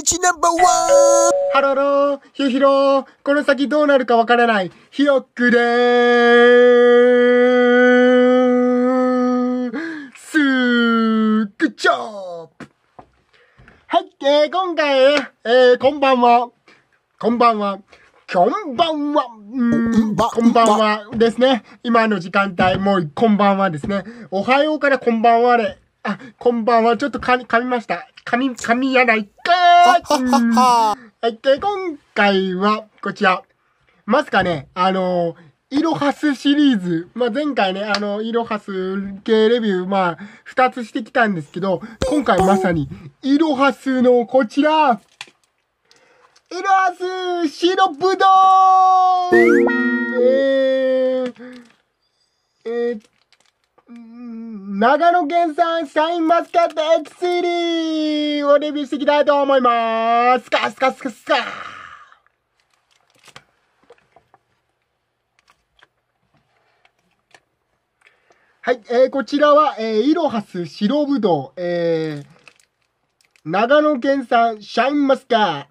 大地ナンバーワンハロロヒロヒロこの先どうなるかわからない、ヒヨックでーすグッジョブはい、えー、今回、えー、こんばんは。こんばんは。こんばんは。んこんばんはですね。今の時間帯、もうこんばんはですね。おはようからこんばんはで、あ、こんばんは。ちょっと噛み、噛みました。噛み、噛みやないかはい、で、今回は、こちら。まさかね、あのー、イロハスシリーズ。まあ、前回ね、あの、イロハス系レビュー、まあ、二つしてきたんですけど、今回まさに、イロハスのこちらイロハス白ぶどうえー長野県産シャインマスカットエクスリーをレビューしていきたいと思います。カスカスカスカはい、えー、こちらは、えー、イロハス白ぶどう、えー、長野県産シャインマスカット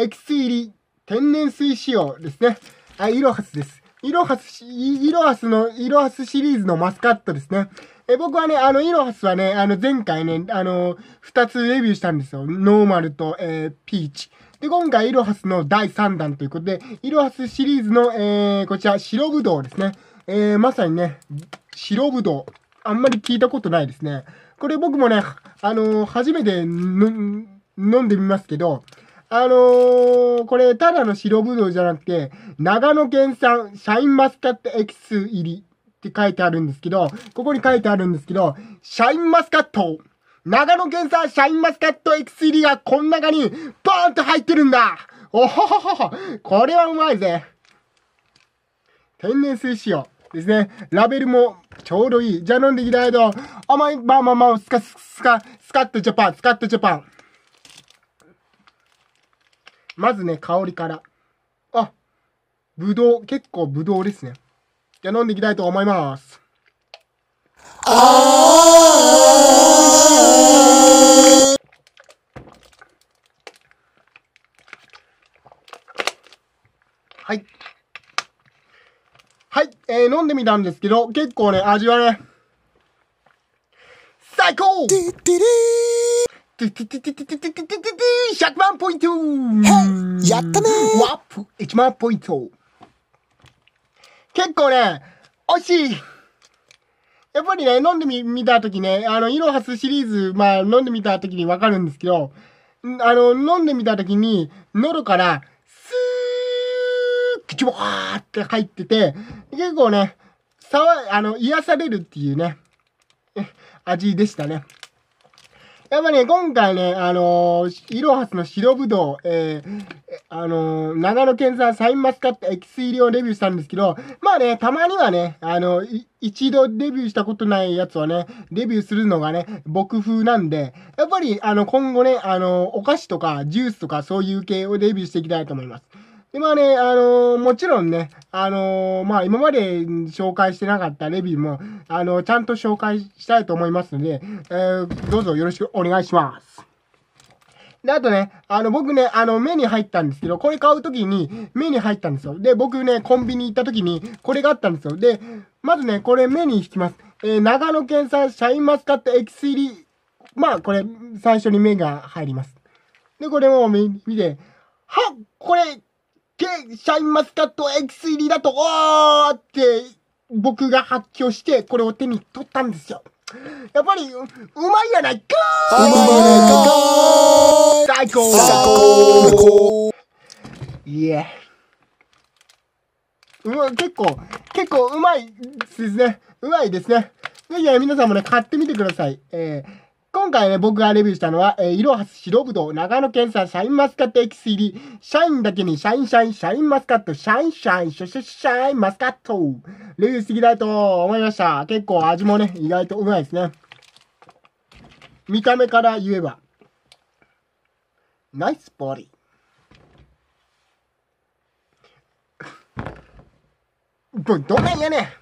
エク X リー天然水仕様ですね。はい、イロハスです。イロハス、イロハスの、イロハスシリーズのマスカットですね。え僕はね、あの、イロハスはね、あの、前回ね、あの、2つレビューしたんですよ。ノーマルと、えー、ピーチ。で、今回、イロハスの第3弾ということで、イロハスシリーズの、えー、こちら、白ぶどうですね。えー、まさにね、白ぶどう。あんまり聞いたことないですね。これ僕もね、あのー、初めて飲んでみますけど、あのー、これ、ただの白ぶどうじゃなくて、長野県産シャインマスカットエキス入りって書いてあるんですけど、ここに書いてあるんですけど、シャインマスカット長野県産シャインマスカットエキス入りがこん中にバーンと入ってるんだおほほほほこれはうまいぜ天然水仕様ですね。ラベルもちょうどいい。じゃあ飲んでいきたいと甘いまあまあまあ、スカスカ、スカットジャパン、スカットジャパン。まずね、香りから。あ、ぶどう、結構ぶどうですね。じゃ飲んでいきたいと思います。はい。はい、えー、飲んでみたんですけど、結構ね、味はね、最高100万ポイントやったねワップ !1 万ポイント結構ね、惜しいやっぱりね、飲んでみ、見たときね、あの、イロハスシリーズ、まあ、飲んでみたときにわかるんですけど、あの、飲んでみたときに、喉から、スーッ、チもーって入ってて、結構ね、さわ、あの、癒されるっていうね、味でしたね。やっぱね、今回ね、あのー、イロハスの白ぶどう、えー、あのー、長野県産サインマスカットエキス入りをレビューしたんですけど、まあね、たまにはね、あの、一度レビューしたことないやつをね、レビューするのがね、僕風なんで、やっぱり、あの、今後ね、あの、お菓子とかジュースとかそういう系をレビューしていきたいと思います。今ね、あのー、もちろんね、あのー、まあ、今まで紹介してなかったレビューも、あのー、ちゃんと紹介したいと思いますので、えー、どうぞよろしくお願いします。で、あとね、あの、僕ね、あの、目に入ったんですけど、これ買うときに、目に入ったんですよ。で、僕ね、コンビニ行ったときに、これがあったんですよ。で、まずね、これ目に引きます。え長野県産シャインマスカットエキス入り。まあ、これ、最初に目が入ります。で、これも見て、はっこれ、で、シャインマスカット X 入りだと、おーって僕が発狂して、これを手に取ったんですよ。やっぱり、うまいやないかうまいやないか最高最高いえ。うま、結構、結構うまいですね。うまいですね。ぜひ皆さんもね、買ってみてください。えー今回ね、僕がレビューしたのは、えー、いろはす白ぶどう、長野県産シャインマスカットエキス入り、シャインだけにシャインシャイン、シャインマスカット、シャインシャイン、シャシャシャインマスカット、レビューしていきたいと思いました。結構味もね、意外とうまいですね。見た目から言えば、ナイスボディ。ぶ どないやねん